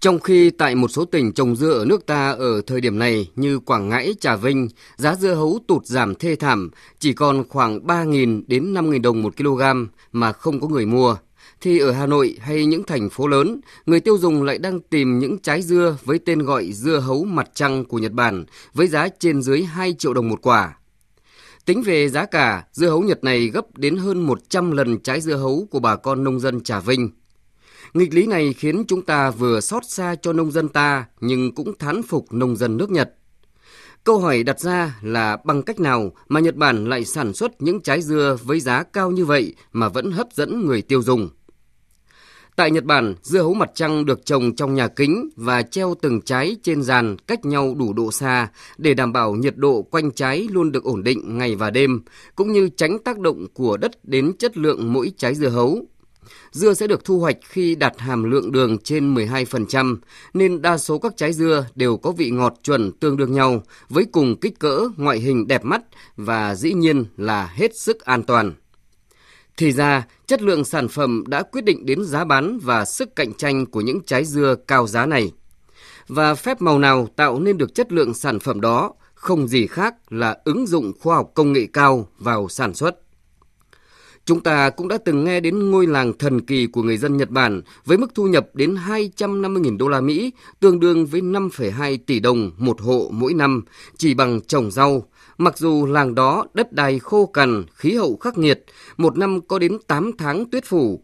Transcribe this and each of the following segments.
Trong khi tại một số tỉnh trồng dưa ở nước ta ở thời điểm này như Quảng Ngãi, Trà Vinh, giá dưa hấu tụt giảm thê thảm, chỉ còn khoảng 3.000 đến 5.000 đồng một kg mà không có người mua, thì ở Hà Nội hay những thành phố lớn, người tiêu dùng lại đang tìm những trái dưa với tên gọi dưa hấu mặt trăng của Nhật Bản với giá trên dưới 2 triệu đồng một quả. Tính về giá cả, dưa hấu Nhật này gấp đến hơn 100 lần trái dưa hấu của bà con nông dân Trà Vinh. Nghịch lý này khiến chúng ta vừa xót xa cho nông dân ta nhưng cũng thán phục nông dân nước Nhật. Câu hỏi đặt ra là bằng cách nào mà Nhật Bản lại sản xuất những trái dưa với giá cao như vậy mà vẫn hấp dẫn người tiêu dùng? Tại Nhật Bản, dưa hấu mặt trăng được trồng trong nhà kính và treo từng trái trên giàn cách nhau đủ độ xa để đảm bảo nhiệt độ quanh trái luôn được ổn định ngày và đêm, cũng như tránh tác động của đất đến chất lượng mỗi trái dưa hấu. Dưa sẽ được thu hoạch khi đạt hàm lượng đường trên 12%, nên đa số các trái dưa đều có vị ngọt chuẩn tương đương nhau, với cùng kích cỡ, ngoại hình đẹp mắt và dĩ nhiên là hết sức an toàn. Thì ra, chất lượng sản phẩm đã quyết định đến giá bán và sức cạnh tranh của những trái dưa cao giá này. Và phép màu nào tạo nên được chất lượng sản phẩm đó không gì khác là ứng dụng khoa học công nghệ cao vào sản xuất. Chúng ta cũng đã từng nghe đến ngôi làng thần kỳ của người dân Nhật Bản với mức thu nhập đến 250.000 đô la Mỹ, tương đương với 5,2 tỷ đồng một hộ mỗi năm, chỉ bằng trồng rau. Mặc dù làng đó đất đai khô cằn, khí hậu khắc nghiệt, một năm có đến 8 tháng tuyết phủ,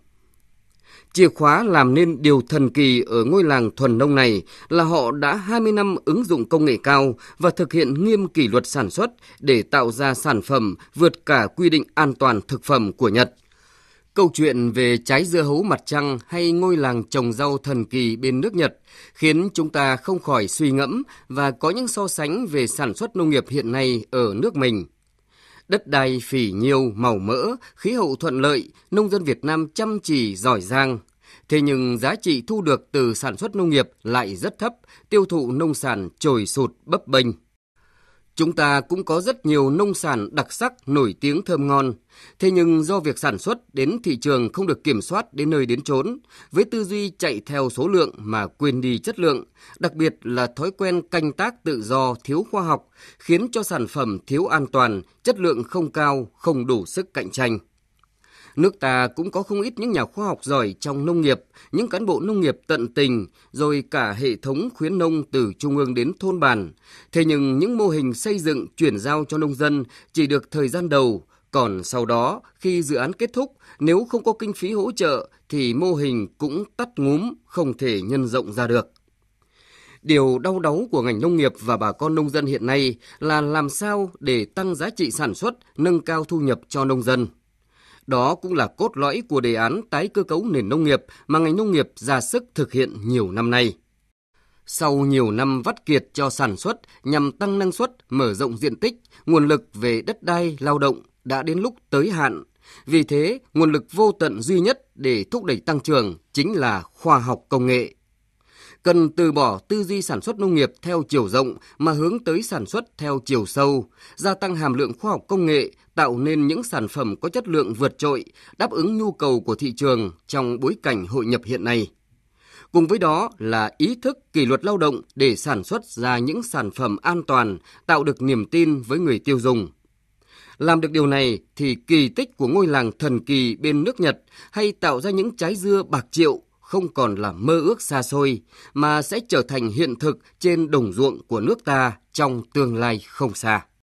Chìa khóa làm nên điều thần kỳ ở ngôi làng thuần nông này là họ đã 20 năm ứng dụng công nghệ cao và thực hiện nghiêm kỷ luật sản xuất để tạo ra sản phẩm vượt cả quy định an toàn thực phẩm của Nhật. Câu chuyện về trái dưa hấu mặt trăng hay ngôi làng trồng rau thần kỳ bên nước Nhật khiến chúng ta không khỏi suy ngẫm và có những so sánh về sản xuất nông nghiệp hiện nay ở nước mình đất đai phì nhiêu, màu mỡ, khí hậu thuận lợi, nông dân Việt Nam chăm chỉ, giỏi giang. Thế nhưng giá trị thu được từ sản xuất nông nghiệp lại rất thấp, tiêu thụ nông sản trồi sụt bấp bênh. Chúng ta cũng có rất nhiều nông sản đặc sắc nổi tiếng thơm ngon, thế nhưng do việc sản xuất đến thị trường không được kiểm soát đến nơi đến chốn, với tư duy chạy theo số lượng mà quên đi chất lượng, đặc biệt là thói quen canh tác tự do thiếu khoa học khiến cho sản phẩm thiếu an toàn, chất lượng không cao, không đủ sức cạnh tranh. Nước ta cũng có không ít những nhà khoa học giỏi trong nông nghiệp, những cán bộ nông nghiệp tận tình, rồi cả hệ thống khuyến nông từ trung ương đến thôn bản. Thế nhưng những mô hình xây dựng chuyển giao cho nông dân chỉ được thời gian đầu, còn sau đó khi dự án kết thúc, nếu không có kinh phí hỗ trợ thì mô hình cũng tắt ngúm, không thể nhân rộng ra được. Điều đau đáu của ngành nông nghiệp và bà con nông dân hiện nay là làm sao để tăng giá trị sản xuất, nâng cao thu nhập cho nông dân. Đó cũng là cốt lõi của đề án tái cơ cấu nền nông nghiệp mà ngành nông nghiệp ra sức thực hiện nhiều năm nay. Sau nhiều năm vắt kiệt cho sản xuất nhằm tăng năng suất, mở rộng diện tích, nguồn lực về đất đai, lao động đã đến lúc tới hạn. Vì thế, nguồn lực vô tận duy nhất để thúc đẩy tăng trưởng chính là khoa học công nghệ cần từ bỏ tư duy sản xuất nông nghiệp theo chiều rộng mà hướng tới sản xuất theo chiều sâu, gia tăng hàm lượng khoa học công nghệ, tạo nên những sản phẩm có chất lượng vượt trội, đáp ứng nhu cầu của thị trường trong bối cảnh hội nhập hiện nay. Cùng với đó là ý thức kỷ luật lao động để sản xuất ra những sản phẩm an toàn, tạo được niềm tin với người tiêu dùng. Làm được điều này thì kỳ tích của ngôi làng thần kỳ bên nước Nhật hay tạo ra những trái dưa bạc triệu không còn là mơ ước xa xôi mà sẽ trở thành hiện thực trên đồng ruộng của nước ta trong tương lai không xa.